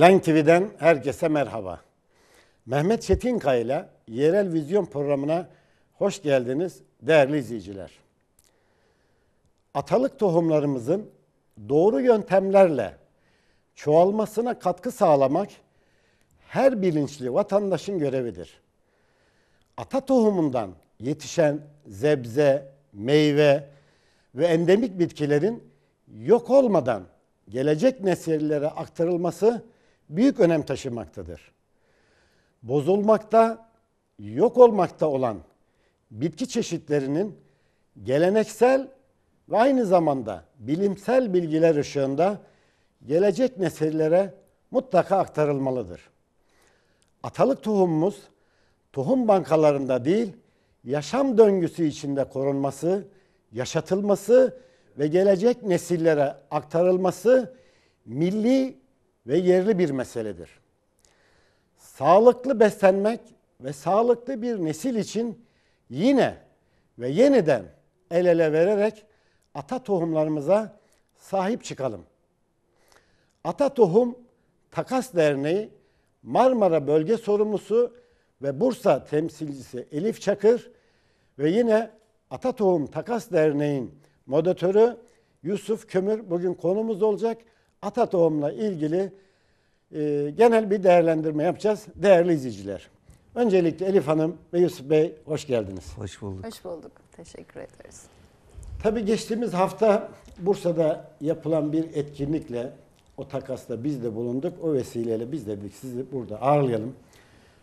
Len TV'den herkese merhaba. Mehmet Çetinka ile Yerel Vizyon programına hoş geldiniz değerli izleyiciler. Atalık tohumlarımızın doğru yöntemlerle çoğalmasına katkı sağlamak her bilinçli vatandaşın görevidir. Ata tohumundan yetişen zebze, meyve ve endemik bitkilerin yok olmadan gelecek nesillere aktarılması büyük önem taşımaktadır. Bozulmakta, yok olmakta olan bitki çeşitlerinin geleneksel ve aynı zamanda bilimsel bilgiler ışığında gelecek nesillere mutlaka aktarılmalıdır. Atalık tohumumuz tohum bankalarında değil, yaşam döngüsü içinde korunması, yaşatılması ve gelecek nesillere aktarılması milli ve yerli bir meseledir. Sağlıklı beslenmek ve sağlıklı bir nesil için yine ve yeniden el ele vererek ata tohumlarımıza sahip çıkalım. Ata Tohum Takas Derneği Marmara Bölge Sorumlusu ve Bursa temsilcisi Elif Çakır ve yine Ata Tohum Takas Derneği'nin moderatörü Yusuf Kömür bugün konumuz olacak ata tohumla ilgili e, genel bir değerlendirme yapacağız değerli izleyiciler. Öncelikle Elif Hanım ve Yusuf Bey hoş geldiniz. Hoş bulduk. Hoş bulduk. Teşekkür ederiz. Tabii geçtiğimiz hafta Bursa'da yapılan bir etkinlikle o takasla biz de bulunduk. O vesileyle biz dedik sizi burada ağırlayalım.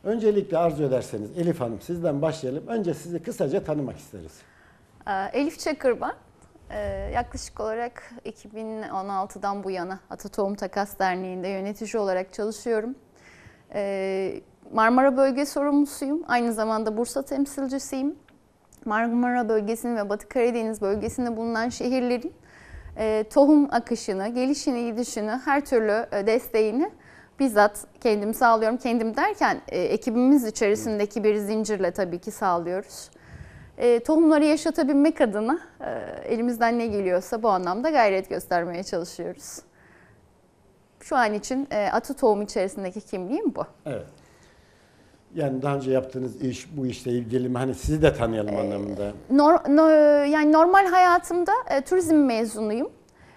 Öncelikle arzu ederseniz Elif Hanım sizden başlayalım. Önce sizi kısaca tanımak isteriz. Ee, Elif Çakır ee, yaklaşık olarak 2016'dan bu yana Atatürk Takas Derneği'nde yönetici olarak çalışıyorum. Ee, Marmara Bölge sorumlusuyum. Aynı zamanda Bursa temsilcisiyim. Marmara Bölgesi'nin ve Batı Karadeniz bölgesinde bulunan şehirlerin e, tohum akışını, gelişini, gidişini, her türlü e, desteğini bizzat kendim sağlıyorum. Kendim derken e, ekibimiz içerisindeki bir zincirle tabii ki sağlıyoruz e, tohumları yaşatabilmek adına e, elimizden ne geliyorsa bu anlamda gayret göstermeye çalışıyoruz. Şu an için e, atı tohum içerisindeki kimliğim bu. Evet. Yani daha önce yaptığınız iş, bu işle ilgili mi? Hani sizi de tanıyalım e, anlamında. Nor, no, yani normal hayatımda e, turizm mezunuyum.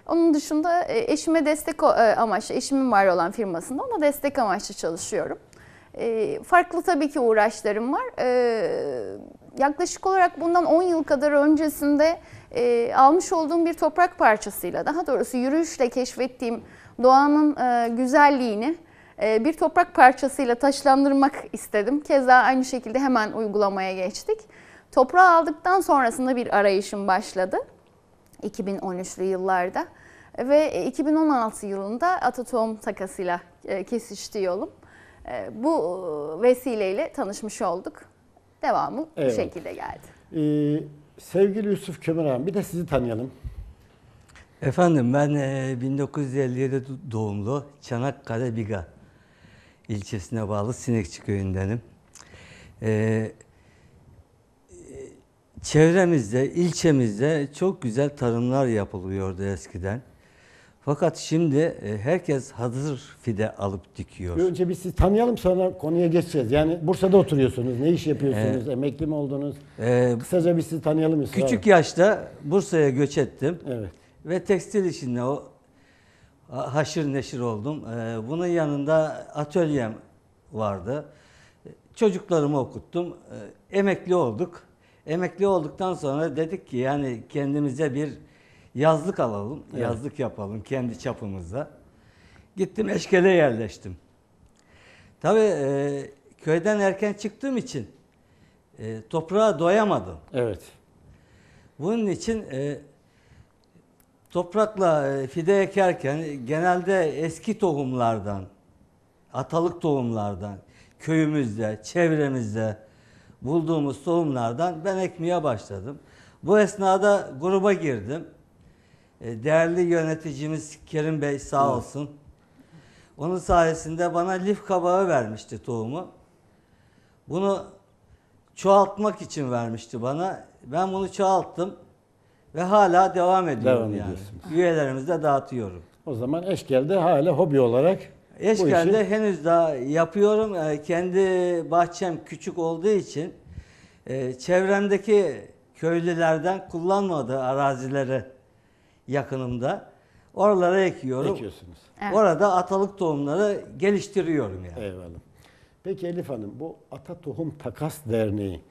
Onun dışında e, eşime destek e, amaçlı, eşimin var olan firmasında ona destek amaçlı çalışıyorum. E, farklı tabii ki uğraşlarım var. E, yaklaşık olarak bundan 10 yıl kadar öncesinde e, almış olduğum bir toprak parçasıyla, daha doğrusu yürüyüşle keşfettiğim doğanın e, güzelliğini e, bir toprak parçasıyla taşlandırmak istedim. Keza aynı şekilde hemen uygulamaya geçtik. Toprağı aldıktan sonrasında bir arayışım başladı 2013'lü yıllarda ve 2016 e, yılında Atatoğum takasıyla e, kesişti yolum. E, bu vesileyle tanışmış olduk devamı evet. bu şekilde geldi. Ee, sevgili Yusuf Kömüren bir de sizi tanıyalım. Efendim ben 1957 e, doğumlu Çanakkale Biga ilçesine bağlı Sinekçi köyündenim. Ee, e, çevremizde, ilçemizde çok güzel tarımlar yapılıyordu eskiden. Fakat şimdi e, herkes hazır fide alıp dikiyor. Önce biz sizi tanıyalım sonra konuya geçeceğiz. Yani Bursa'da oturuyorsunuz. Ne iş yapıyorsunuz? Ee, Emekli mi oldunuz? E, Kısaca biz sizi tanıyalım. Yusuf küçük yaşta Bursa'ya göç ettim. Evet. Ve tekstil işinde o haşır neşir oldum. Ee, bunun yanında atölyem vardı. Çocuklarımı okuttum. E, emekli olduk. Emekli olduktan sonra dedik ki yani kendimize bir Yazlık alalım, evet. yazlık yapalım kendi çapımızda. Gittim Eşkele yerleştim. Tabii e, köyden erken çıktığım için e, toprağa doyamadım. Evet. Bunun için e, toprakla e, fide ekerken genelde eski tohumlardan, atalık tohumlardan, köyümüzde, çevremizde bulduğumuz tohumlardan ben ekmeye başladım. Bu esnada gruba girdim. E, değerli yöneticimiz Kerim Bey sağ olsun. Onun sayesinde bana lif kabağı vermişti tohumu. Bunu çoğaltmak için vermişti bana. Ben bunu çoğalttım ve hala devam ediyorum devam yani. Üyelerimize dağıtıyorum. O zaman Eşkel'de hala hobi olarak Eşkel'de işi... henüz daha yapıyorum. E, kendi bahçem küçük olduğu için e, çevremdeki köylülerden kullanmadığı arazileri yakınımda. Oralara ekiyorum. Ekiyorsunuz. Evet. Orada atalık tohumları geliştiriyorum yani. Eyvallah. Peki Elif Hanım bu Ata Tohum Takas Derneği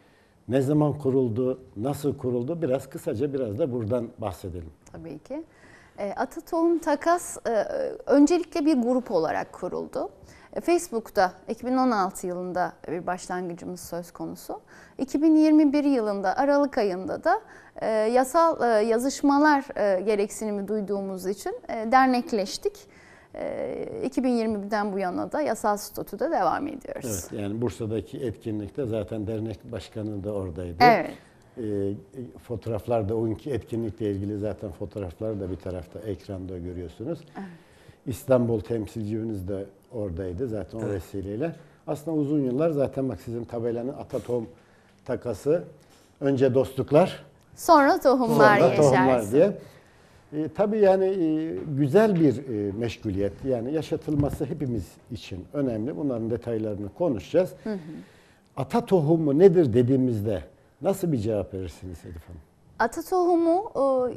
ne zaman kuruldu, nasıl kuruldu biraz kısaca biraz da buradan bahsedelim. Tabii ki. E, Ata Tohum Takas e, öncelikle bir grup olarak kuruldu. E, Facebook'ta 2016 yılında bir başlangıcımız söz konusu. 2021 yılında Aralık ayında da ee, yasal e, yazışmalar e, gereksinimi duyduğumuz için e, dernekleştik. E, 2020'den bu yana da yasal statüde devam ediyoruz. Evet, yani Bursa'daki etkinlikte zaten dernek başkanı da oradaydı. Evet. E, fotoğraflar da o günkü etkinlikle ilgili zaten fotoğraflar da bir tarafta ekranda görüyorsunuz. Evet. İstanbul temsilcimiz de oradaydı zaten evet. o vesileyle. Aslında uzun yıllar zaten bak sizin tabelanın Atatürk takası. Önce dostluklar, Sonra tohumlar Sonra Tohumlar diye. E, tabii yani e, güzel bir e, meşguliyet. Yani yaşatılması hepimiz için önemli. Bunların detaylarını konuşacağız. Hı hı. Ata tohumu nedir dediğimizde nasıl bir cevap verirsiniz Elif Hanım? Ata tohumu e,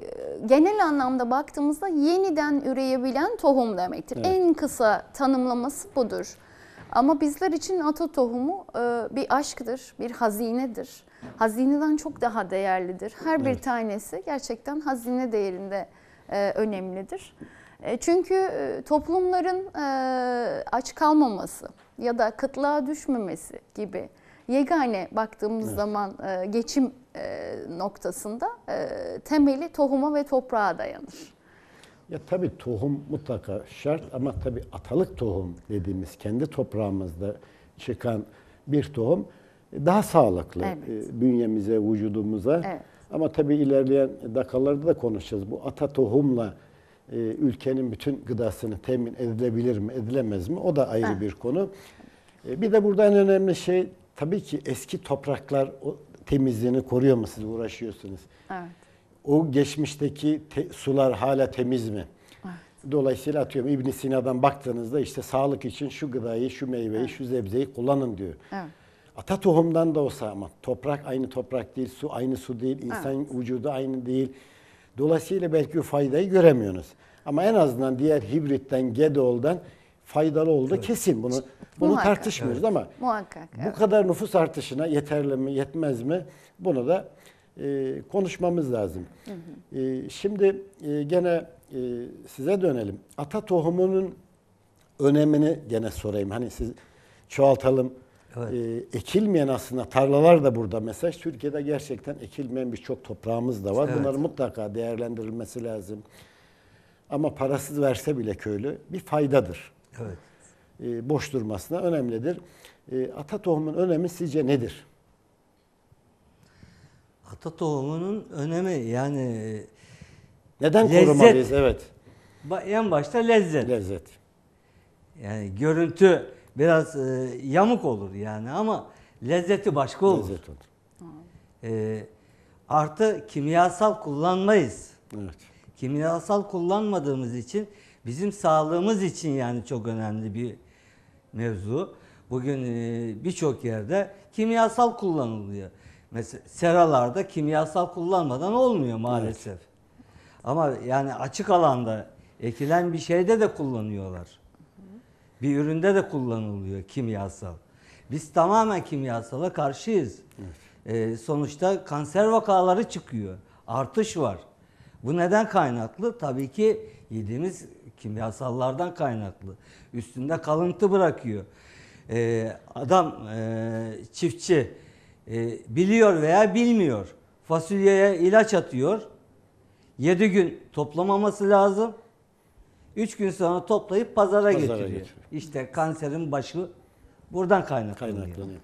genel anlamda baktığımızda yeniden üreyebilen tohum demektir. Evet. En kısa tanımlaması budur. Ama bizler için ata tohumu e, bir aşktır, bir hazinedir hazineden çok daha değerlidir. Her evet. bir tanesi gerçekten hazine değerinde e, önemlidir. E, çünkü e, toplumların e, aç kalmaması ya da kıtlığa düşmemesi gibi yegane baktığımız evet. zaman e, geçim e, noktasında e, temeli tohuma ve toprağa dayanır. Ya tabii tohum mutlaka şart ama tabii atalık tohum dediğimiz kendi toprağımızda çıkan bir tohum daha sağlıklı evet. E, bünyemize, vücudumuza. Evet. Ama tabii ilerleyen dakikalarda da konuşacağız. Bu ata tohumla e, ülkenin bütün gıdasını temin edilebilir mi, edilemez mi? O da ayrı ha. bir konu. E, bir de burada en önemli şey tabii ki eski topraklar o temizliğini koruyor mu siz uğraşıyorsunuz? Evet. O geçmişteki te, sular hala temiz mi? Evet. Dolayısıyla atıyorum İbn Sina'dan baktığınızda işte sağlık için şu gıdayı, şu meyveyi, evet. şu zebzeyi kullanın diyor. Evet ata tohumdan da olsa ama toprak aynı toprak değil, su aynı su değil, insan evet. vücudu aynı değil. Dolayısıyla belki faydayı göremiyorsunuz. Ama en azından diğer hibritten, Gedol'dan faydalı oldu evet. kesin. Bunu bunu Muhakkak. tartışmıyoruz evet. ama Muhakkak, evet. bu kadar nüfus artışına yeterli mi, yetmez mi? Bunu da e, konuşmamız lazım. Hı hı. E, şimdi e, gene e, size dönelim. Ata tohumunun önemini gene sorayım. Hani siz çoğaltalım Evet. Ee, ekilmeyen aslında tarlalar da burada mesela. Türkiye'de gerçekten ekilmeyen birçok toprağımız da var. Evet. Bunların mutlaka değerlendirilmesi lazım. Ama parasız verse bile köylü bir faydadır. Evet. Ee, boş durmasına önemlidir. E, ata tohumun önemi sizce nedir? Ata tohumunun önemi yani neden lezzet. korumalıyız? Evet. En başta lezzet. Lezzet. Yani görüntü biraz e, yamuk olur yani ama lezzeti başka olur. Lezzet olur. E, artı kimyasal kullanmayız. Evet. Kimyasal kullanmadığımız için bizim sağlığımız için yani çok önemli bir mevzu. Bugün e, birçok yerde kimyasal kullanılıyor. Mesela seralarda kimyasal kullanmadan olmuyor maalesef. Evet. Ama yani açık alanda ekilen bir şeyde de kullanıyorlar. Bir üründe de kullanılıyor kimyasal. Biz tamamen kimyasala karşıyız. Evet. E, sonuçta kanser vakaları çıkıyor. Artış var. Bu neden kaynaklı? Tabii ki yediğimiz kimyasallardan kaynaklı. Üstünde kalıntı bırakıyor. E, adam e, çiftçi e, biliyor veya bilmiyor. Fasulyeye ilaç atıyor. 7 gün toplamaması lazım. Üç gün sonra toplayıp pazara, pazara getiriyor. getiriyor. İşte kanserin başı buradan kaynaklanıyor. kaynaklanıyor.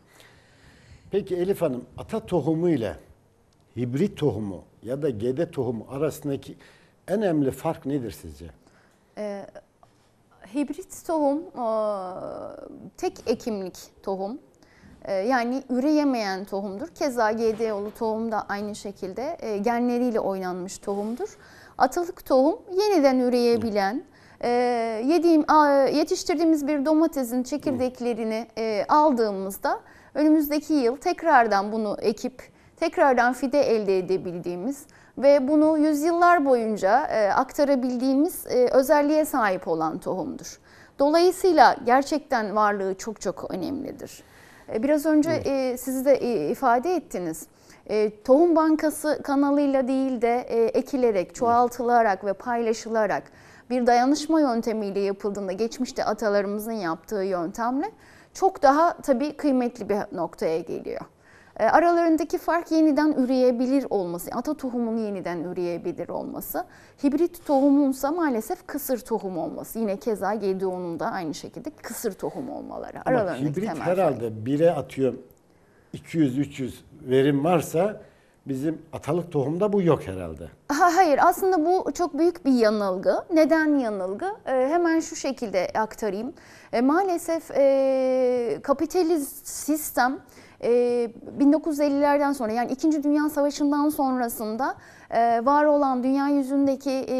Peki Elif Hanım, ata tohumu ile hibrit tohumu ya da gede tohumu arasındaki en önemli fark nedir sizce? Ee, hibrit tohum e, tek ekimlik tohum. E, yani üreyemeyen tohumdur. Keza GDO'lu tohum da aynı şekilde e, genleriyle oynanmış tohumdur. Atalık tohum yeniden üreyebilen, Hı e, yediğim, a, yetiştirdiğimiz bir domatesin çekirdeklerini e, aldığımızda önümüzdeki yıl tekrardan bunu ekip tekrardan fide elde edebildiğimiz ve bunu yüzyıllar boyunca e, aktarabildiğimiz e, özelliğe sahip olan tohumdur. Dolayısıyla gerçekten varlığı çok çok önemlidir. E, biraz önce evet. E, siz de e, ifade ettiniz. Tohum bankası kanalıyla değil de ekilerek, çoğaltılarak ve paylaşılarak bir dayanışma yöntemiyle yapıldığında geçmişte atalarımızın yaptığı yöntemle çok daha tabii kıymetli bir noktaya geliyor. E, aralarındaki fark yeniden üreyebilir olması, ata tohumunun yeniden üreyebilir olması. Hibrit tohumunsa maalesef kısır tohum olması. Yine keza Gedeon'un da aynı şekilde kısır tohum olmaları. Aralarındaki Ama hibrit temel herhalde fark. bire atıyor 200-300 verim varsa Bizim atalık tohumda bu yok herhalde. Ha, hayır aslında bu çok büyük bir yanılgı. Neden yanılgı? E, hemen şu şekilde aktarayım. E, maalesef e, kapitalist sistem e, 1950'lerden sonra yani 2. Dünya Savaşı'ndan sonrasında e, var olan dünya yüzündeki e,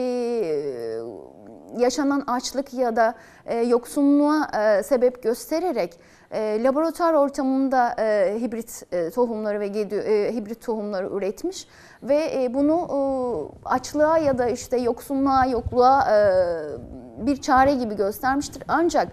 yaşanan açlık ya da e, yoksunluğa e, sebep göstererek e, laboratuvar ortamında e, hibrit e, tohumları ve e, hibrit tohumları üretmiş ve e, bunu e, açlığa ya da işte yoksunluğa, yokluğa e, bir çare gibi göstermiştir. Ancak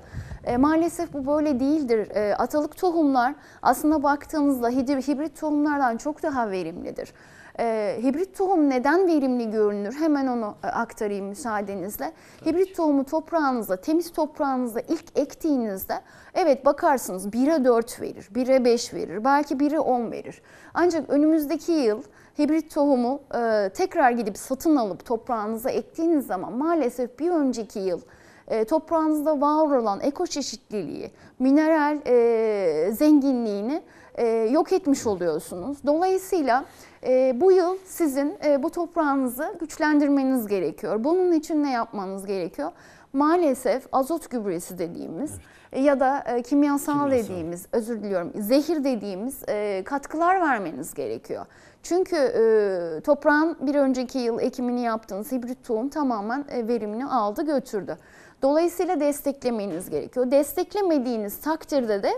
e, maalesef bu böyle değildir. E, atalık tohumlar aslında baktığınızda hibrit tohumlardan çok daha verimlidir. E, hibrit tohum neden verimli görünür? Hemen onu e, aktarayım müsaadenizle. Tabii. Hibrit tohumu toprağınızda, temiz toprağınızda ilk ektiğinizde evet bakarsınız 1'e 4 verir, 1'e 5 verir, belki 1'e 10 verir. Ancak önümüzdeki yıl hibrit tohumu e, tekrar gidip satın alıp toprağınıza ektiğiniz zaman maalesef bir önceki yıl e, toprağınızda var olan ekoçeşitliliği, mineral e, zenginliğini e, yok etmiş oluyorsunuz. Dolayısıyla e, bu yıl sizin e, bu toprağınızı güçlendirmeniz gerekiyor. Bunun için ne yapmanız gerekiyor? Maalesef azot gübresi dediğimiz evet. E, ya da e, kimyasal, kimyasal dediğimiz, özür diliyorum, zehir dediğimiz e, katkılar vermeniz gerekiyor. Çünkü e, toprağın bir önceki yıl ekimini yaptığınız hibrit tohum tamamen e, verimini aldı götürdü. Dolayısıyla desteklemeniz gerekiyor. Desteklemediğiniz takdirde de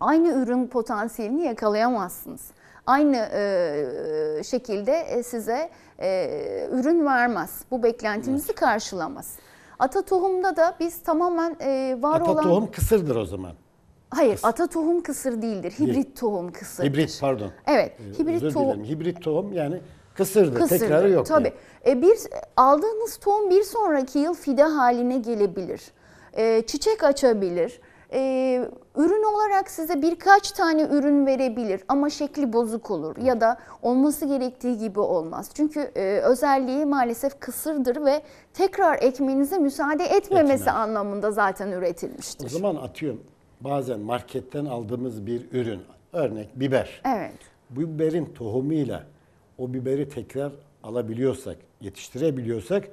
aynı ürün potansiyelini yakalayamazsınız aynı e, şekilde e, size e, ürün vermez. Bu beklentinizi karşılamaz. Ata tohumda da biz tamamen var olan... Ata tohum kısırdır o zaman. Hayır, kısır. ata tohum kısır değildir. Hibrit tohum kısır. Hibrit pardon. Evet, ee, hibrit Özür tohum. Dilerim. Hibrit tohum yani kısırdır. kısırdır. Tekrarı yok. Tabii. Yani. E, bir aldığınız tohum bir sonraki yıl fide haline gelebilir. E, çiçek açabilir e, ürün olarak size birkaç tane ürün verebilir ama şekli bozuk olur ya da olması gerektiği gibi olmaz. Çünkü e, özelliği maalesef kısırdır ve tekrar ekmenize müsaade etmemesi Etme. anlamında zaten üretilmiştir. O zaman atıyorum bazen marketten aldığımız bir ürün örnek biber. Evet. Bu biberin tohumuyla o biberi tekrar alabiliyorsak, yetiştirebiliyorsak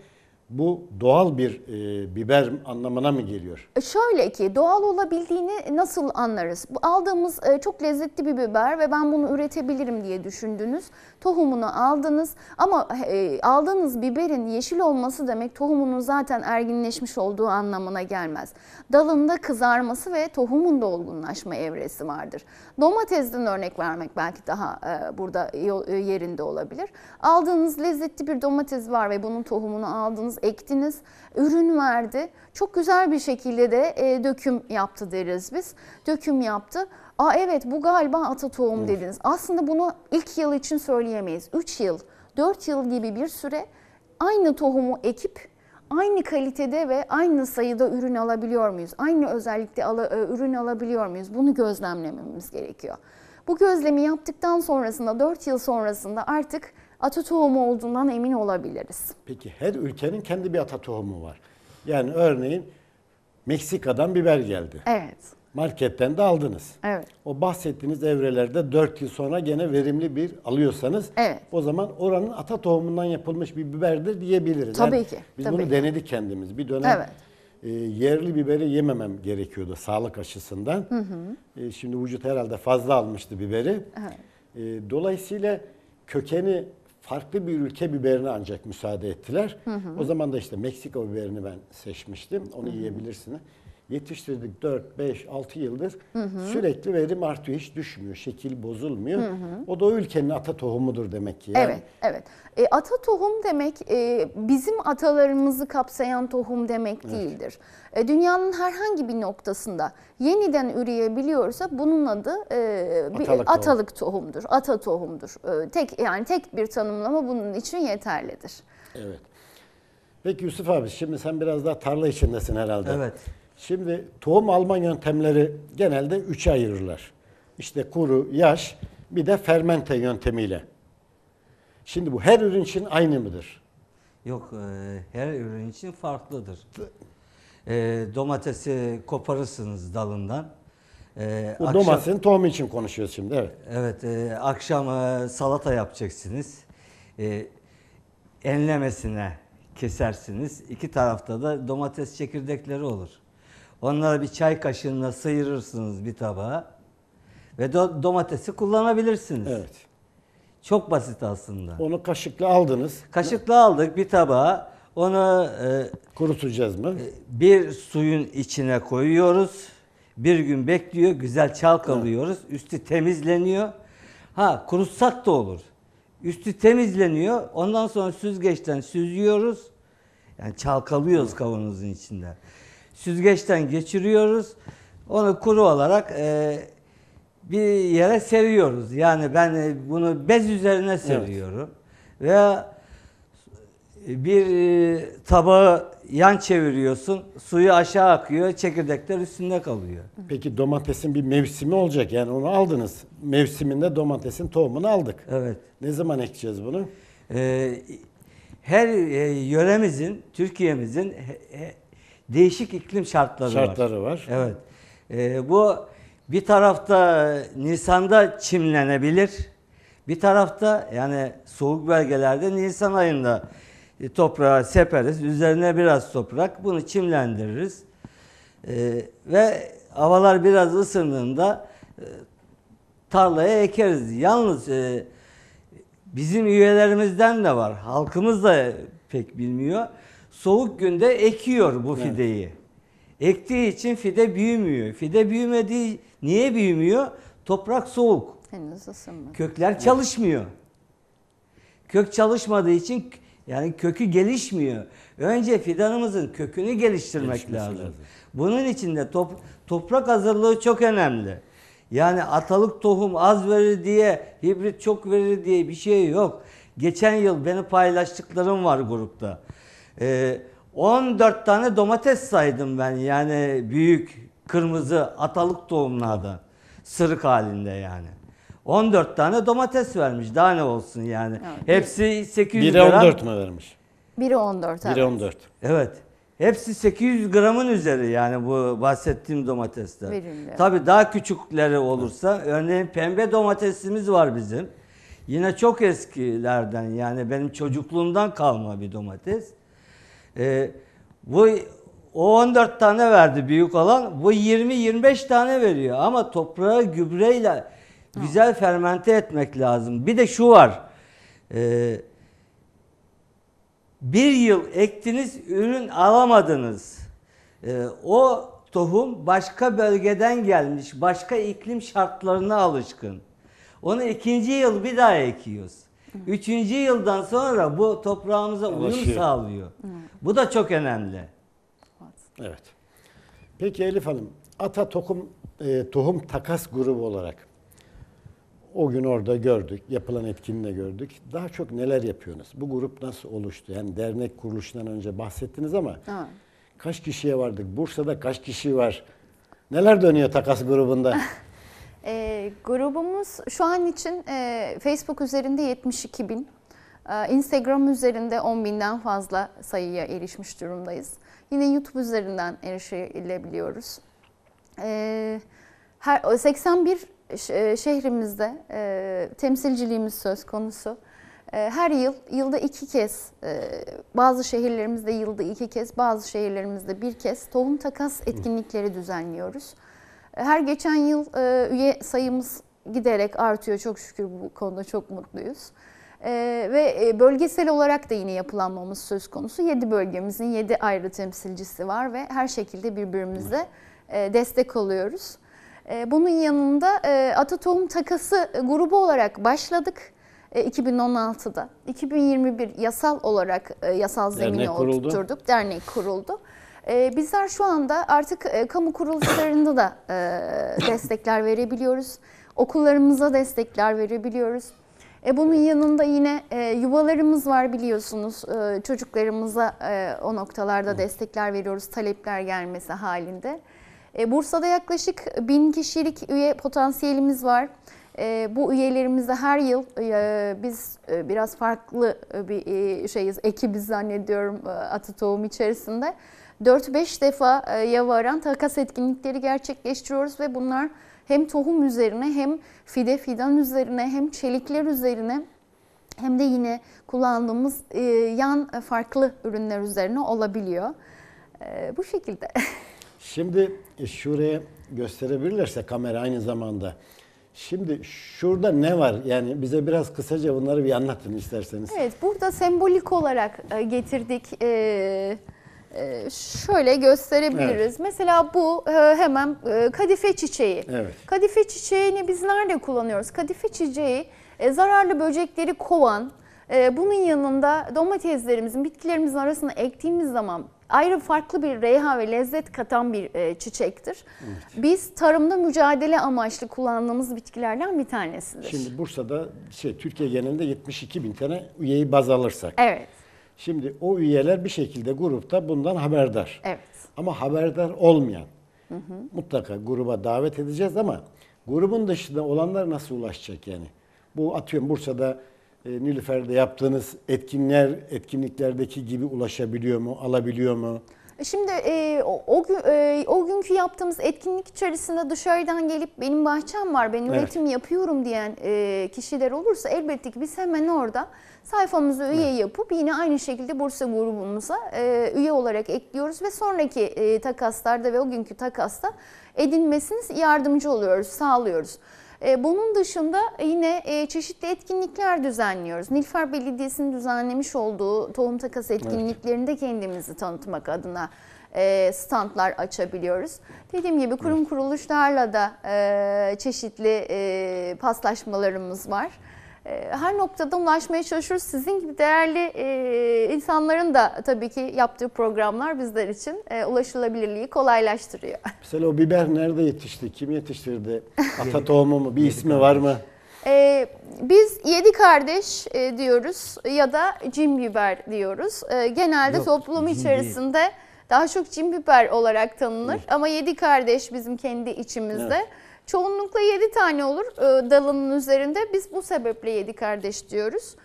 bu doğal bir e, biber anlamına mı geliyor? E, şöyle ki doğal olabildiğini nasıl anlarız? Bu aldığımız e, çok lezzetli bir biber ve ben bunu üretebilirim diye düşündünüz. Tohumunu aldınız ama e, aldığınız biberin yeşil olması demek tohumunun zaten erginleşmiş olduğu anlamına gelmez. Dalında kızarması ve tohumun da olgunlaşma evresi vardır. Domatesden örnek vermek belki daha e, burada e, yerinde olabilir. Aldığınız lezzetli bir domates var ve bunun tohumunu aldınız ektiniz, ürün verdi. Çok güzel bir şekilde de e, döküm yaptı deriz biz. Döküm yaptı. Aa evet bu galiba ata tohum dediniz. Aslında bunu ilk yıl için söyleyemeyiz. 3 yıl, 4 yıl gibi bir süre aynı tohumu ekip aynı kalitede ve aynı sayıda ürün alabiliyor muyuz? Aynı özellikte ala, e, ürün alabiliyor muyuz? Bunu gözlemlememiz gerekiyor. Bu gözlemi yaptıktan sonrasında 4 yıl sonrasında artık ata tohumu olduğundan emin olabiliriz. Peki her ülkenin kendi bir ata tohumu var. Yani örneğin Meksika'dan biber geldi. Evet. Marketten de aldınız. Evet. O bahsettiğiniz evrelerde 4 yıl sonra gene verimli bir alıyorsanız evet. o zaman oranın ata tohumundan yapılmış bir biberdir diyebiliriz. Tabii yani ki. Biz tabii bunu ki. denedik kendimiz. Bir dönem evet e, yerli biberi yememem gerekiyordu sağlık açısından. Hı hı. E, şimdi vücut herhalde fazla almıştı biberi. Evet. E, dolayısıyla kökeni farklı bir ülke biberini ancak müsaade ettiler. Hı hı. O zaman da işte Meksika biberini ben seçmiştim. Onu hı hı. yiyebilirsiniz yetiştirdik 4, 5, 6 yıldır hı hı. sürekli verim artıyor. Hiç düşmüyor. Şekil bozulmuyor. Hı hı. O da o ülkenin ata tohumudur demek ki. Yani. Evet. evet. E, ata tohum demek e, bizim atalarımızı kapsayan tohum demek değildir. Evet. E, dünyanın herhangi bir noktasında yeniden üreyebiliyorsa bunun adı e, bir, atalık, atalık tohumdur. Ata tohumdur. E, tek yani tek bir tanımlama bunun için yeterlidir. Evet. Peki Yusuf abi şimdi sen biraz daha tarla içindesin herhalde. Evet. Şimdi tohum alma yöntemleri genelde üçe ayırırlar. İşte kuru, yaş, bir de fermente yöntemiyle. Şimdi bu her ürün için aynı mıdır? Yok, e, her ürün için farklıdır. E, domatesi koparırsınız dalından. E, bu akşam, domatesin tohumu için konuşuyoruz şimdi. Evet, evet e, akşam e, salata yapacaksınız. E, enlemesine kesersiniz. İki tarafta da domates çekirdekleri olur. Onları bir çay kaşığına sıyırırsınız bir tabağa ve do domatesi kullanabilirsiniz. Evet. Çok basit aslında. Onu kaşıkla aldınız. Kaşıkla aldık bir tabağa. Onu e, kurutacağız mı? E, bir suyun içine koyuyoruz. Bir gün bekliyor, güzel çalkalıyoruz. Evet. Üstü temizleniyor. Ha, kurutsak da olur. Üstü temizleniyor. Ondan sonra süzgeçten süzüyoruz. Yani çalkalıyoruz kavanozun içinde süzgeçten geçiriyoruz. Onu kuru olarak e, bir yere seriyoruz. Yani ben e, bunu bez üzerine seriyorum. Evet. Veya bir e, tabağı yan çeviriyorsun, suyu aşağı akıyor, çekirdekler üstünde kalıyor. Peki domatesin bir mevsimi olacak yani onu aldınız. Mevsiminde domatesin tohumunu aldık. Evet. Ne zaman ekeceğiz bunu? E, her yöremizin, Türkiye'mizin değişik iklim şartları, şartları var. var. Evet. E, bu bir tarafta Nisan'da çimlenebilir. Bir tarafta yani soğuk bölgelerde Nisan ayında toprağa seperiz. Üzerine biraz toprak. Bunu çimlendiririz. E, ve havalar biraz ısındığında e, tarlaya ekeriz. Yalnız e, bizim üyelerimizden de var. Halkımız da pek bilmiyor soğuk günde ekiyor bu fideyi. Evet. Ektiği için fide büyümüyor. Fide büyümediği niye büyümüyor? Toprak soğuk. Henüz ısınmadı. Kökler çalışmıyor. Kök çalışmadığı için yani kökü gelişmiyor. Önce fidanımızın kökünü geliştirmek lazım. lazım. Bunun için de top, toprak hazırlığı çok önemli. Yani atalık tohum az verir diye, hibrit çok verir diye bir şey yok. Geçen yıl beni paylaştıklarım var grupta. E, ee, 14 tane domates saydım ben yani büyük kırmızı atalık tohumlardan sırık halinde yani. 14 tane domates vermiş. Daha ne olsun yani. Evet. Hepsi 800 1'e gram. 14 mi vermiş? biri 14. Evet. 14. Evet. Hepsi 800 gramın üzeri yani bu bahsettiğim domatesler. Verimli. Tabii daha küçükleri olursa evet. örneğin pembe domatesimiz var bizim. Yine çok eskilerden yani benim çocukluğumdan kalma bir domates. E, bu o 14 tane verdi büyük alan. Bu 20-25 tane veriyor. Ama toprağı gübreyle güzel fermente etmek lazım. Bir de şu var. Ee, bir yıl ektiniz, ürün alamadınız. Ee, o tohum başka bölgeden gelmiş, başka iklim şartlarına alışkın. Onu ikinci yıl bir daha ekiyoruz. Üçüncü yıldan sonra bu toprağımıza uyum sağlıyor. Bu da çok önemli. Evet. Peki Elif Hanım, ata tokum, e, tohum takas grubu olarak o gün orada gördük, yapılan etkinliği gördük. Daha çok neler yapıyorsunuz? Bu grup nasıl oluştu? Yani dernek kuruluşundan önce bahsettiniz ama Ha. kaç kişiye vardık? Bursa'da kaç kişi var? Neler dönüyor takas grubunda? E, grubumuz şu an için e, Facebook üzerinde 72 bin, e, Instagram üzerinde 10 binden fazla sayıya erişmiş durumdayız. Yine YouTube üzerinden erişilebiliyoruz. Ee, e, her 81 şehrimizde e, temsilciliğimiz söz konusu. E, her yıl, yılda iki kez, e, bazı şehirlerimizde yılda iki kez, bazı şehirlerimizde bir kez tohum takas etkinlikleri düzenliyoruz. Her geçen yıl e, üye sayımız giderek artıyor. Çok şükür bu konuda çok mutluyuz. Ee, ve e, bölgesel olarak da yine yapılanmamız söz konusu. 7 bölgemizin 7 ayrı temsilcisi var ve her şekilde birbirimize e, destek alıyoruz. E, bunun yanında e, Atatohum Takası grubu olarak başladık. 2016'da e, 2021 yasal olarak yasal zemini Dernek oturturduk. Kuruldu. Dernek kuruldu. E, bizler şu anda artık e, kamu kuruluşlarında da e, destekler verebiliyoruz. Okullarımıza destekler verebiliyoruz. E, bunun yanında yine e, yuvalarımız var biliyorsunuz. E, çocuklarımıza e, o noktalarda destekler veriyoruz talepler gelmesi halinde. E, Bursa'da yaklaşık bin kişilik üye potansiyelimiz var. E, bu üyelerimizde her yıl e, biz e, biraz farklı e, bir e, şeyiz, ekibiz zannediyorum e, Atatoğum içerisinde. 4-5 defaya e, varan takas etkinlikleri gerçekleştiriyoruz ve bunlar hem tohum üzerine hem fide fidan üzerine hem çelikler üzerine hem de yine kullandığımız e, yan farklı ürünler üzerine olabiliyor. E, bu şekilde. Şimdi şuraya gösterebilirlerse kamera aynı zamanda. Şimdi şurada ne var? Yani bize biraz kısaca bunları bir anlatın isterseniz. Evet, burada sembolik olarak getirdik. Ee, e, şöyle gösterebiliriz. Evet. Mesela bu e, hemen e, kadife çiçeği. Evet. Kadife çiçeğini biz nerede kullanıyoruz? Kadife çiçeği zararlı böcekleri kovan, bunun yanında domateslerimizin, bitkilerimizin arasına ektiğimiz zaman ayrı farklı bir reyha ve lezzet katan bir çiçektir. Evet. Biz tarımda mücadele amaçlı kullandığımız bitkilerden bir tanesidir. Şimdi Bursa'da şey Türkiye genelinde 72 bin tane üyeyi baz alırsak. Evet Şimdi o üyeler bir şekilde grupta bundan haberdar. Evet. Ama haberdar olmayan hı hı. mutlaka gruba davet edeceğiz ama grubun dışında olanlar nasıl ulaşacak yani? Bu atıyorum Bursa'da e, Nilüfer'de yaptığınız etkinler etkinliklerdeki gibi ulaşabiliyor mu, alabiliyor mu? E şimdi e, o, o, e, o günkü yaptığımız etkinlik içerisinde dışarıdan gelip benim bahçem var, ben üretim evet. yapıyorum diyen e, kişiler olursa elbette ki biz hemen orada sayfamızı üye evet. yapıp yine aynı şekilde Bursa grubumuza e, üye olarak ekliyoruz ve sonraki e, takaslarda ve o günkü takasta edinmesini yardımcı oluyoruz, sağlıyoruz. E, bunun dışında yine e, çeşitli etkinlikler düzenliyoruz. Nilfer Belediyesi'nin düzenlemiş olduğu tohum takas etkinliklerinde kendimizi tanıtmak adına e, standlar açabiliyoruz. Dediğim gibi kurum kuruluşlarla da çeşitli paslaşmalarımız var. Ee, her noktada ulaşmaya çalışıyoruz. Sizin gibi değerli e, insanların da tabii ki yaptığı programlar bizler için e, ulaşılabilirliği kolaylaştırıyor. Mesela o biber nerede yetişti? Kim yetiştirdi? Ata tohumu mu? Bir ismi var mı? Ee, biz yedi kardeş e, diyoruz ya da cim biber diyoruz. Ee, genelde Yok, toplum içerisinde değil. daha çok cim biber olarak tanınır. Evet. Ama yedi kardeş bizim kendi içimizde. Evet. Çoğunlukla 7 tane olur e, dalının üzerinde. Biz bu sebeple 7 kardeş diyoruz.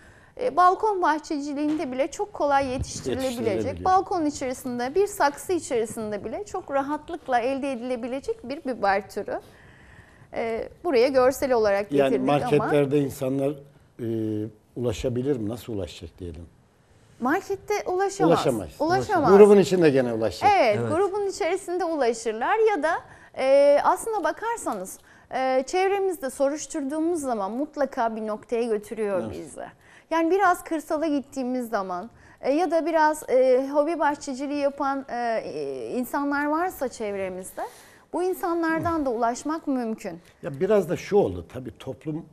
E, balkon bahçeciliğinde bile çok kolay yetiştirilebilecek, balkon içerisinde bir saksı içerisinde bile çok rahatlıkla elde edilebilecek bir biber türü. E, buraya görsel olarak getirdik yani ama... Yani marketlerde insanlar e, ulaşabilir mi? Nasıl ulaşacak diyelim? Markette ulaşamaz. Ulaşamaz. ulaşamaz. Grubun içinde gene ulaşacak. Evet, evet, grubun içerisinde ulaşırlar ya da e, ee, aslına bakarsanız e, çevremizde soruşturduğumuz zaman mutlaka bir noktaya götürüyor evet. bizi. Yani biraz kırsala gittiğimiz zaman e, ya da biraz e, hobi bahçeciliği yapan e, insanlar varsa çevremizde bu insanlardan da ulaşmak mümkün. Ya biraz da şu oldu tabii toplum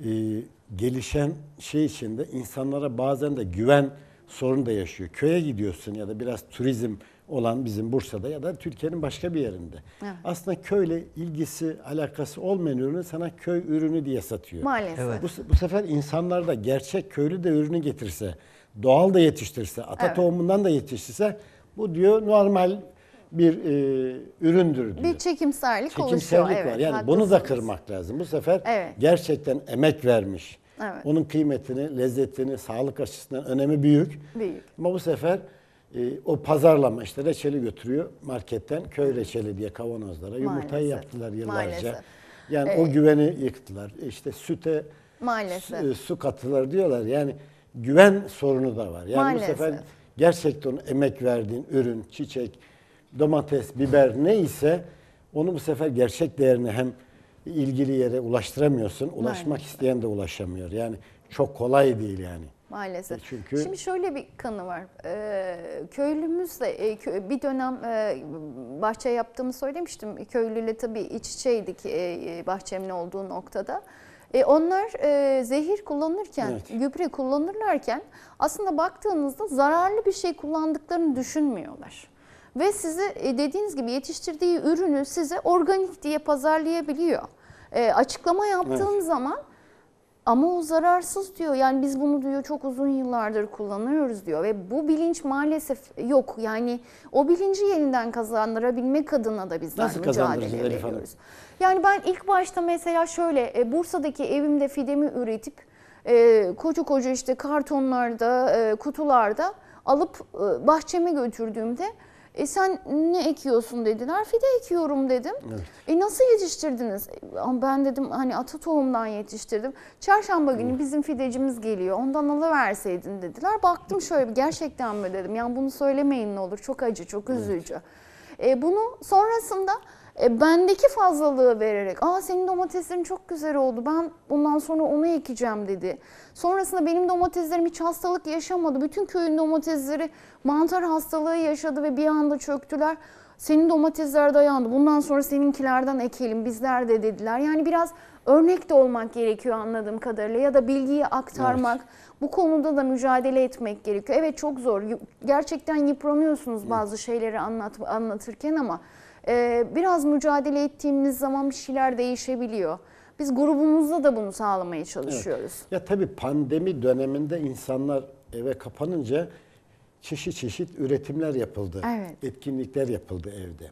e, gelişen şey içinde insanlara bazen de güven sorunu da yaşıyor. Köye gidiyorsun ya da biraz turizm olan bizim Bursa'da ya da Türkiye'nin başka bir yerinde. Evet. Aslında köyle ilgisi, alakası olmayan ürünü sana köy ürünü diye satıyor. Maalesef. Evet. Bu, bu sefer insanlar da gerçek köylü de ürünü getirse, doğal da yetiştirse, ata evet. tohumundan da yetiştirse bu diyor normal bir e, üründür diyor. Bir çekimserlik, çekimserlik oluşuyor. var. Evet, yani bunu da kırmak lazım. Bu sefer evet. gerçekten emek vermiş. Evet. Onun kıymetini, lezzetini, sağlık açısından önemi büyük. Büyük. Ama bu sefer ee, o pazarlama işte reçeli götürüyor marketten köy reçeli diye kavanozlara yumurtayı Maalesef. yaptılar yıllarca. Maalesef. Yani ee, o güveni yıktılar. İşte süte maalesef. Su, e, su katılar diyorlar. Yani güven sorunu da var. Yani maalesef. bu sefer gerçekten emek verdiğin ürün, çiçek, domates, biber neyse onu bu sefer gerçek değerini hem ilgili yere ulaştıramıyorsun. Ulaşmak Maalesef. isteyen de ulaşamıyor. Yani çok kolay değil yani maalesef. E, çünkü... Şimdi şöyle bir kanı var. Ee, köylümüzle e, kö, bir dönem e, bahçe yaptığımı söylemiştim. Köylüyle tabii iç içeydik e, e, bahçemin olduğu noktada. E onlar e, zehir kullanırken, evet. gübre kullanırlarken aslında baktığınızda zararlı bir şey kullandıklarını düşünmüyorlar. Ve size e, dediğiniz gibi yetiştirdiği ürünü size organik diye pazarlayabiliyor. E, açıklama yaptığın evet. zaman ama o zararsız diyor. Yani biz bunu diyor çok uzun yıllardır kullanıyoruz diyor ve bu bilinç maalesef yok. Yani o bilinci yeniden kazandırabilmek adına da bizler Nasıl mücadele ediyoruz. Yani ben ilk başta mesela şöyle e, Bursa'daki evimde fidemi üretip e, koca koca işte kartonlarda, e, kutularda alıp bahçeme götürdüğümde e sen ne ekiyorsun dediler. Fide ekiyorum dedim. Evet. E nasıl yetiştirdiniz? ben dedim hani ata tohumdan yetiştirdim. Çarşamba günü bizim fidecimiz geliyor. Ondan alıverseydin dediler. Baktım şöyle bir gerçekten mi dedim. Yani bunu söylemeyin ne olur. Çok acı, çok üzücü. Evet. E, bunu sonrasında e, bendeki fazlalığı vererek. Aa senin domateslerin çok güzel oldu. Ben bundan sonra onu ekeceğim dedi. Sonrasında benim domateslerim hiç hastalık yaşamadı. Bütün köyün domatesleri mantar hastalığı yaşadı ve bir anda çöktüler. Senin domatesler dayandı. Bundan sonra seninkilerden ekelim bizler de dediler. Yani biraz örnek de olmak gerekiyor anladığım kadarıyla ya da bilgiyi aktarmak, evet. bu konuda da mücadele etmek gerekiyor. Evet çok zor. Gerçekten yıpranıyorsunuz bazı şeyleri anlat anlatırken ama e, biraz mücadele ettiğimiz zaman bir şeyler değişebiliyor. Biz grubumuzda da bunu sağlamaya çalışıyoruz. Evet. Ya tabii pandemi döneminde insanlar eve kapanınca çeşit çeşit üretimler yapıldı. Evet. Etkinlikler yapıldı evde.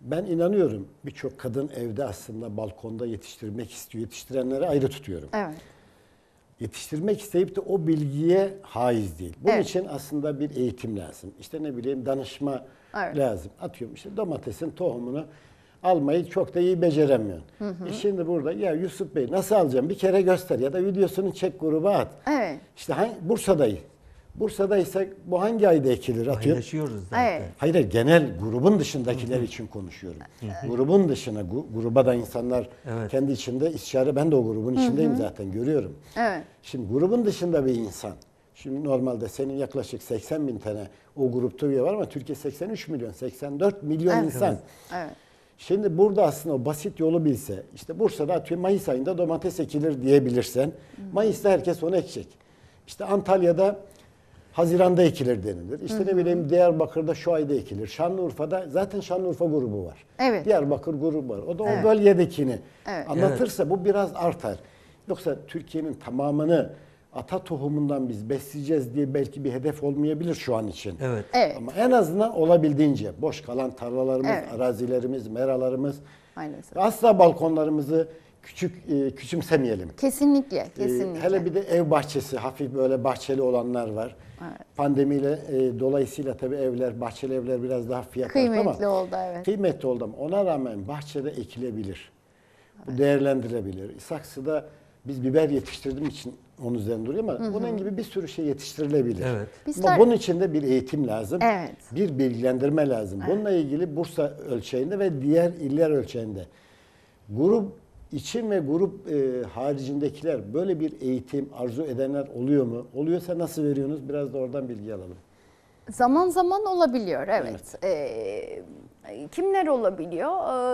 Ben inanıyorum birçok kadın evde aslında balkonda yetiştirmek istiyor. Yetiştirenleri ayrı tutuyorum. Evet. Yetiştirmek isteyip de o bilgiye haiz değil. Bunun evet. için aslında bir eğitim lazım. İşte ne bileyim danışma evet. lazım. Atıyorum işte domatesin tohumunu almayı çok da iyi beceremiyorsun. Hı hı. E şimdi burada ya Yusuf Bey nasıl alacağım bir kere göster ya da videosunu çek gruba at. Evet. İşte hangi, Bursa'dayı. Bursa'daysak bu hangi ayda ekilir atıyor? Paylaşıyoruz zaten. Evet. Hayır genel grubun dışındakiler Hı -hı. için konuşuyorum. Hı -hı. Grubun dışına gruba da insanlar evet. kendi içinde istişare ben de o grubun Hı -hı. içindeyim zaten görüyorum. Evet. Şimdi grubun dışında bir insan. Şimdi normalde senin yaklaşık 80 bin tane o grupta üye var ama Türkiye 83 milyon 84 milyon evet. insan. evet. Şimdi burada aslında o basit yolu bilse, işte Bursa'da Mayıs ayında domates ekilir diyebilirsen, hmm. Mayıs'ta herkes onu ekecek. İşte Antalya'da Haziran'da ekilir denilir. İşte Hı -hı. ne bileyim Diyarbakır'da şu ayda ekilir. Şanlıurfa'da zaten Şanlıurfa grubu var. Evet. Diyarbakır grubu var. O da evet. o bölgedekini evet. anlatırsa evet. bu biraz artar. Yoksa Türkiye'nin tamamını ata tohumundan biz besleyeceğiz diye belki bir hedef olmayabilir şu an için. Evet. evet. Ama en azından olabildiğince boş kalan tarlalarımız, evet. arazilerimiz, meralarımız Maalesef. asla balkonlarımızı küçük e, küçümsemeyelim. Kesinlikle, e, kesinlikle. E, hele bir de ev bahçesi, hafif böyle bahçeli olanlar var. Evet. Pandemiyle e, dolayısıyla tabii evler, bahçeli evler biraz daha fiyat kıymetli arttı ama oldu evet. Kıymetli oldu ama ona rağmen bahçede ekilebilir. Evet. Bu değerlendirilebilir. Saksıda biz biber yetiştirdiğim için onun üzerinde duruyor ama hı hı. bunun gibi bir sürü şey yetiştirilebilir. Evet. Bizler... Ama bunun için de bir eğitim lazım. Evet. Bir bilgilendirme lazım. Bununla ilgili Bursa ölçeğinde ve diğer iller ölçeğinde grup için ve grup e, haricindekiler böyle bir eğitim arzu edenler oluyor mu? Oluyorsa nasıl veriyorsunuz? Biraz da oradan bilgi alalım. Zaman zaman olabiliyor evet. evet. Ee, kimler olabiliyor?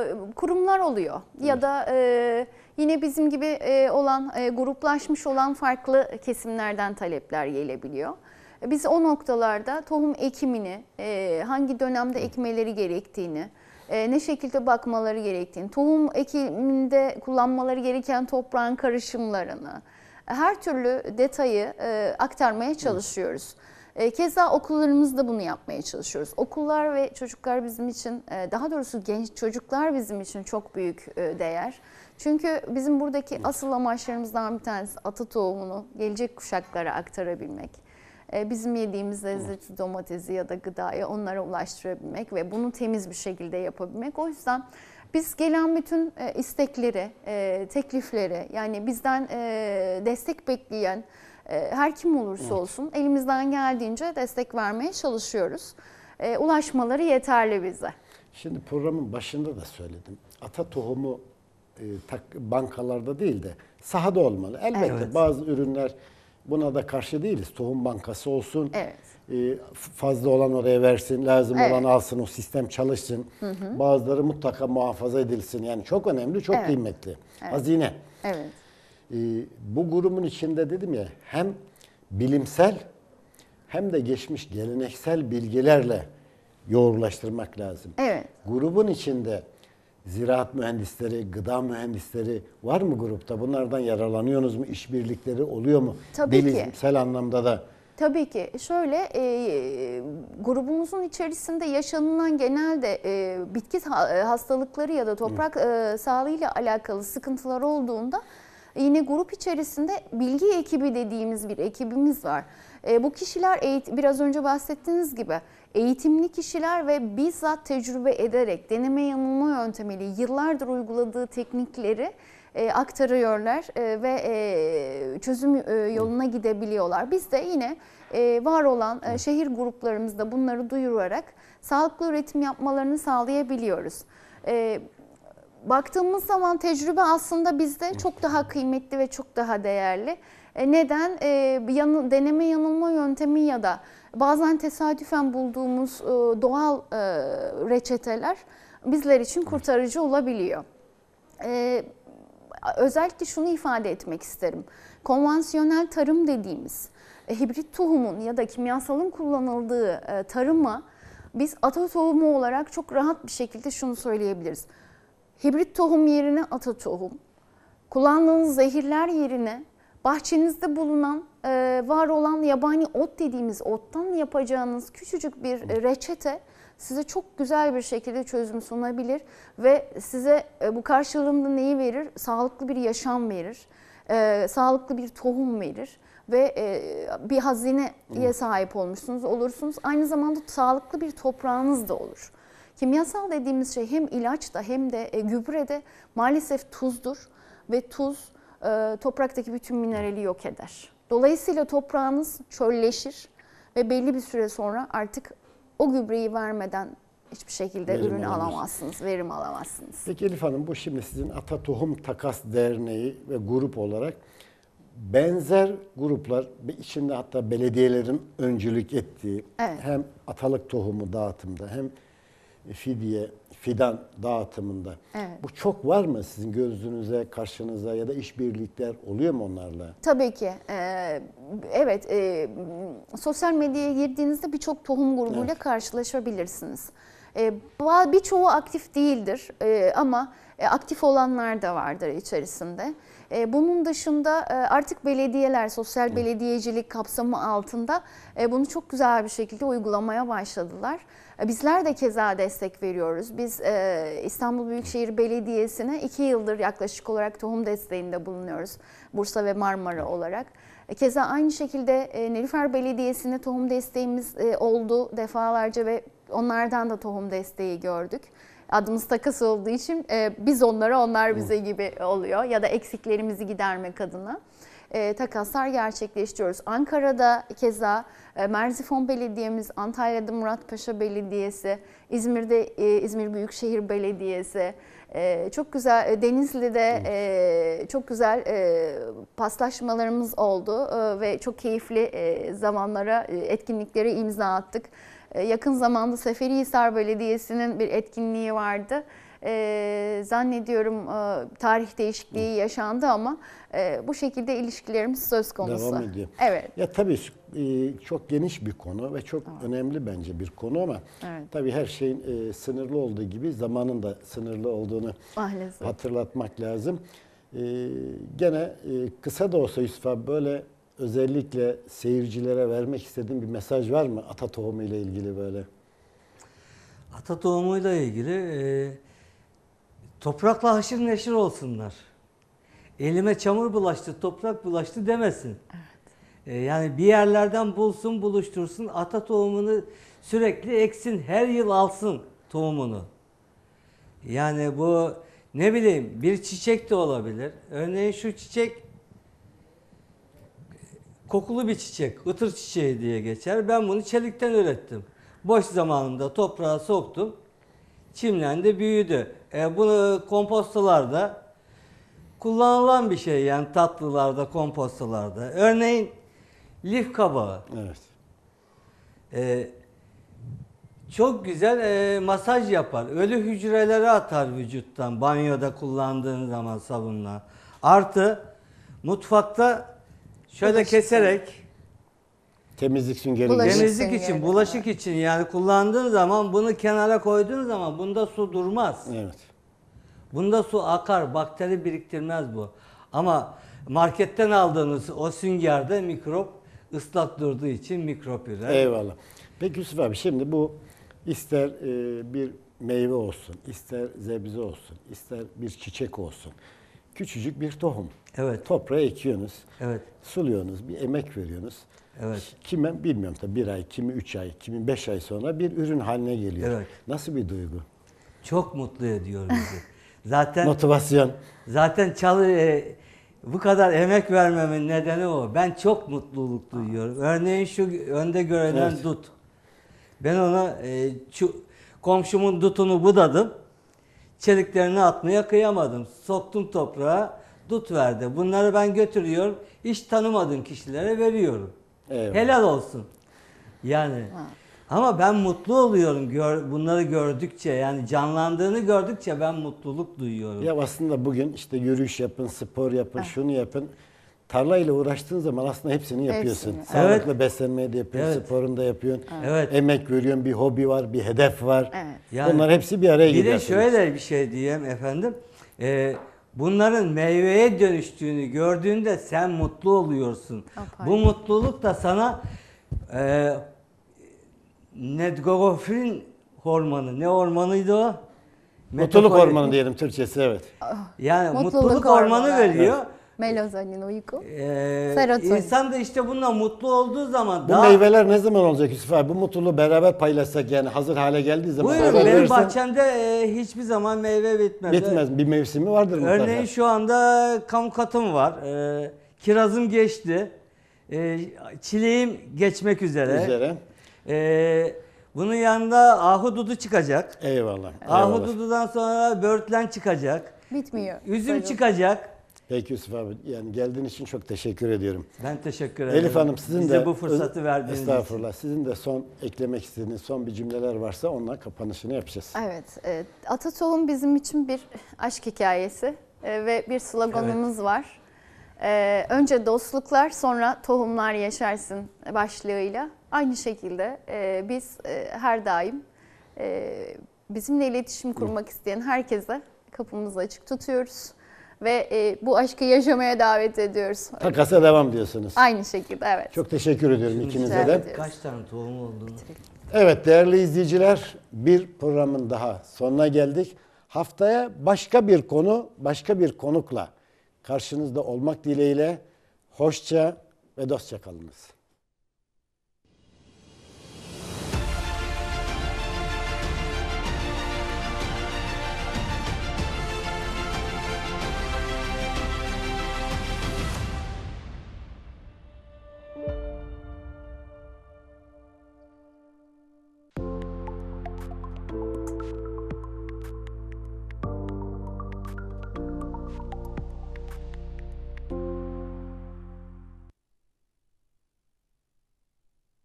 Ee, kurumlar oluyor evet. ya da e, Yine bizim gibi e, olan e, gruplaşmış olan farklı kesimlerden talepler gelebiliyor. Biz o noktalarda tohum ekimini, e, hangi dönemde ekmeleri gerektiğini, ne şekilde bakmaları gerektiğini, tohum ekiminde kullanmaları gereken toprağın karışımlarını, her türlü detayı aktarmaya çalışıyoruz. Keza okullarımızda bunu yapmaya çalışıyoruz. Okullar ve çocuklar bizim için, daha doğrusu genç çocuklar bizim için çok büyük değer. Çünkü bizim buradaki asıl amaçlarımızdan bir tanesi ata tohumunu gelecek kuşaklara aktarabilmek. Ee, bizim yediğimiz lezzetli domatesi ya da gıdayı onlara ulaştırabilmek ve bunu temiz bir şekilde yapabilmek. O yüzden biz gelen bütün e, istekleri, e, teklifleri yani bizden e, destek bekleyen her kim olursa olsun elimizden geldiğince destek vermeye çalışıyoruz. Ulaşmaları yeterli bize. Şimdi programın başında da söyledim. Ata tohumu e, tak, bankalarda değil de sahada olmalı. Elbette evet. bazı ürünler buna da karşı değiliz. Tohum bankası olsun. Evet. E, fazla olan oraya versin, lazım evet. olan alsın, o sistem çalışsın. Hı hı. Bazıları mutlaka muhafaza edilsin. Yani çok önemli, çok evet. kıymetli. Evet. Hazine. Evet. E, bu grubun içinde dedim ya hem bilimsel hem de geçmiş geleneksel bilgilerle yoğurlaştırmak lazım. Evet. Grubun içinde ziraat mühendisleri, gıda mühendisleri var mı grupta? Bunlardan yararlanıyorsunuz mu? İşbirlikleri oluyor mu? Tabii Bilimsel ki. anlamda da. Tabii ki. Şöyle e, grubumuzun içerisinde yaşanılan genelde e, bitki e, hastalıkları ya da toprak e, sağlığıyla alakalı sıkıntılar olduğunda yine grup içerisinde bilgi ekibi dediğimiz bir ekibimiz var. E, bu kişiler biraz önce bahsettiğiniz gibi eğitimli kişiler ve bizzat tecrübe ederek deneme yanılma yöntemiyle yıllardır uyguladığı teknikleri e, aktarıyorlar e, ve e, çözüm e, yoluna gidebiliyorlar. Biz de yine e, var olan e, şehir gruplarımızda bunları duyurarak sağlıklı üretim yapmalarını sağlayabiliyoruz. E, baktığımız zaman tecrübe aslında bizde çok daha kıymetli ve çok daha değerli. E, neden? E, yanı, deneme yanılma yöntemi ya da bazen tesadüfen bulduğumuz e, doğal e, reçeteler bizler için kurtarıcı olabiliyor. E, özellikle şunu ifade etmek isterim. Konvansiyonel tarım dediğimiz hibrit tohumun ya da kimyasalın kullanıldığı tarıma biz ata tohumu olarak çok rahat bir şekilde şunu söyleyebiliriz. Hibrit tohum yerine ata tohum, kullandığınız zehirler yerine bahçenizde bulunan, e, var olan yabani ot dediğimiz ottan yapacağınız küçücük bir e, reçete size çok güzel bir şekilde çözüm sunabilir ve size e, bu karşılığında neyi verir? Sağlıklı bir yaşam verir, sağlıklı bir tohum verir ve bir hazineye sahip olmuşsunuz, olursunuz. Aynı zamanda sağlıklı bir toprağınız da olur. Kimyasal dediğimiz şey hem ilaç da hem de gübre de maalesef tuzdur ve tuz e, topraktaki bütün minerali yok eder. Dolayısıyla toprağınız çölleşir ve belli bir süre sonra artık o gübreyi vermeden hiçbir şekilde verim ürün alamaz. alamazsınız, verim alamazsınız. Peki Elif Hanım bu şimdi sizin Ata Tohum Takas Derneği ve grup olarak benzer gruplar içinde hatta belediyelerin öncülük ettiği evet. hem atalık tohumu dağıtımda hem fidye fidan dağıtımında. Evet. Bu çok var mı sizin gözünüze, karşınıza ya da işbirlikler oluyor mu onlarla? Tabii ki. Ee, evet, e, sosyal medyaya girdiğinizde birçok tohum grubuyla evet. karşılaşabilirsiniz. Ee, Birçoğu aktif değildir ee, ama e, aktif olanlar da vardır içerisinde. E, bunun dışında e, artık belediyeler sosyal belediyecilik kapsamı altında bunu çok güzel bir şekilde uygulamaya başladılar. Bizler de keza destek veriyoruz. Biz e, İstanbul Büyükşehir Belediyesi'ne iki yıldır yaklaşık olarak tohum desteğinde bulunuyoruz. Bursa ve Marmara olarak. E, keza aynı şekilde e, Nilüfer Belediyesi'ne tohum desteğimiz e, oldu defalarca ve onlardan da tohum desteği gördük. Adımız takas olduğu için e, biz onlara onlar bize gibi oluyor ya da eksiklerimizi gidermek adına e, takaslar gerçekleştiriyoruz. Ankara'da keza e, Merzifon Belediye'miz, Antalya'da Muratpaşa Belediyesi, İzmir'de e, İzmir Büyükşehir Belediyesi, e, çok güzel Denizli'de çok güzel paslaşmalarımız oldu ve çok keyifli zamanlara, etkinliklere imza attık. Yakın zamanda Seferihisar Belediyesi'nin bir etkinliği vardı e, zannediyorum e, tarih değişikliği Hı. yaşandı ama e, bu şekilde ilişkilerimiz söz konusu. Devam ediyor. Evet. Ya tabii e, çok geniş bir konu ve çok evet. önemli bence bir konu ama evet. tabii her şeyin e, sınırlı olduğu gibi zamanın da sınırlı olduğunu Maalesef. hatırlatmak lazım. E, gene e, kısa da olsa Yusuf abi böyle özellikle seyircilere vermek istediğin bir mesaj var mı Ata tohumu ile ilgili böyle? Ata ile ilgili e, Toprakla haşır neşir olsunlar. Elime çamur bulaştı, toprak bulaştı demesin. Evet. E, yani bir yerlerden bulsun, buluştursun, ata tohumunu sürekli eksin, her yıl alsın tohumunu. Yani bu ne bileyim bir çiçek de olabilir. Örneğin şu çiçek kokulu bir çiçek, ıtır çiçeği diye geçer. Ben bunu çelikten ürettim. Boş zamanında toprağa soktum çimlendi, büyüdü. E, bunu kompostolarda kullanılan bir şey yani tatlılarda, kompostolarda. Örneğin lif kabağı. Evet. E, çok güzel e, masaj yapar. Ölü hücreleri atar vücuttan banyoda kullandığın zaman sabunla. Artı mutfakta şöyle keserek Temizlik süngeri. Bulaşık Temizlik için, yani. bulaşık için yani kullandığın zaman bunu kenara koyduğun zaman bunda su durmaz. Evet. Bunda su akar, bakteri biriktirmez bu. Ama marketten aldığınız o süngerde mikrop ıslak durduğu için mikrop ürer. Eyvallah. Peki Yusuf abi şimdi bu ister e, bir meyve olsun, ister zebze olsun, ister bir çiçek olsun. Küçücük bir tohum. Evet. Toprağa ekiyorsunuz. Evet. Suluyorsunuz, bir emek veriyorsunuz. Evet. Kime bilmiyorum tabii bir ay, kimi üç ay, kimi beş ay sonra bir ürün haline geliyor. Evet. Nasıl bir duygu? Çok mutlu ediyor bizi. Zaten motivasyon. Zaten çalı e, bu kadar emek vermemin nedeni o. Ben çok mutluluk duyuyorum. Örneğin şu önde görünen evet. dut. Ben ona e, şu komşumun dutunu budadım. Çeliklerini atmaya kıyamadım. Soktum toprağa, dut verdi. Bunları ben götürüyorum. hiç tanımadığım kişilere veriyorum. Evet. Helal olsun. Yani ha. ama ben mutlu oluyorum gör, bunları gördükçe yani canlandığını gördükçe ben mutluluk duyuyorum. Ya aslında bugün işte yürüyüş yapın, spor yapın, ha. Ah. şunu yapın. Tarla ile uğraştığın zaman aslında hepsini yapıyorsun. Hepsini. Sağlıklı evet. beslenmeyi de yapıyorsun, evet. sporunu da yapıyorsun. Evet. Emek veriyorsun, bir hobi var, bir hedef var. Evet. Yani, Bunlar hepsi bir araya geliyor. Bir de şöyle bir şey diyeyim efendim. Ee, bunların meyveye dönüştüğünü gördüğünde sen mutlu oluyorsun. Apay. Bu mutluluk da sana e, Nedgorofin hormonu, ne hormonuydu o? Mutluluk hormonu diyelim Türkçesi evet. Yani mutluluk, mutluluk hormonu, hormonu veriyor. Evet. Melatonin uyku. Ee, İnsan da işte bununla mutlu olduğu zaman Bu daha... meyveler ne zaman olacak Yusuf abi? Bu mutluluğu beraber paylaşsak yani hazır hale geldiği zaman. Buyurun benim verirsen- bahçemde e, hiçbir zaman meyve bitmez. Bitmez. Bir mevsimi vardır mutlaka. Örneğin şu anda kamukatım var. Ee, kirazım geçti. Ee, çileğim geçmek üzere. üzere. Ee, bunun yanında ahududu çıkacak. Eyvallah. Ahudududan sonra börtlen çıkacak. Bitmiyor. Üzüm Böyle. çıkacak. Peki Yusuf abi yani geldiğin için çok teşekkür ediyorum. Ben teşekkür ederim. Elif Hanım sizin Bize de bu fırsatı verdiğiniz estağfurullah, için. Sizin de son eklemek istediğiniz son bir cümleler varsa onunla kapanışını yapacağız. Evet. E, Atatürk'ün bizim için bir aşk hikayesi e, ve bir sloganımız evet. var. E, önce dostluklar sonra tohumlar yaşarsın başlığıyla. Aynı şekilde biz her daim bizimle iletişim kurmak isteyen herkese kapımızı açık tutuyoruz ve e, bu aşkı yaşamaya davet ediyoruz. Takasa devam diyorsunuz. Aynı şekilde evet. Çok teşekkür ediyorum Şimdi ikinize de. Kaç tane tohum olduğunu. Evet değerli izleyiciler bir programın daha sonuna geldik. Haftaya başka bir konu, başka bir konukla karşınızda olmak dileğiyle hoşça ve dostça kalınız.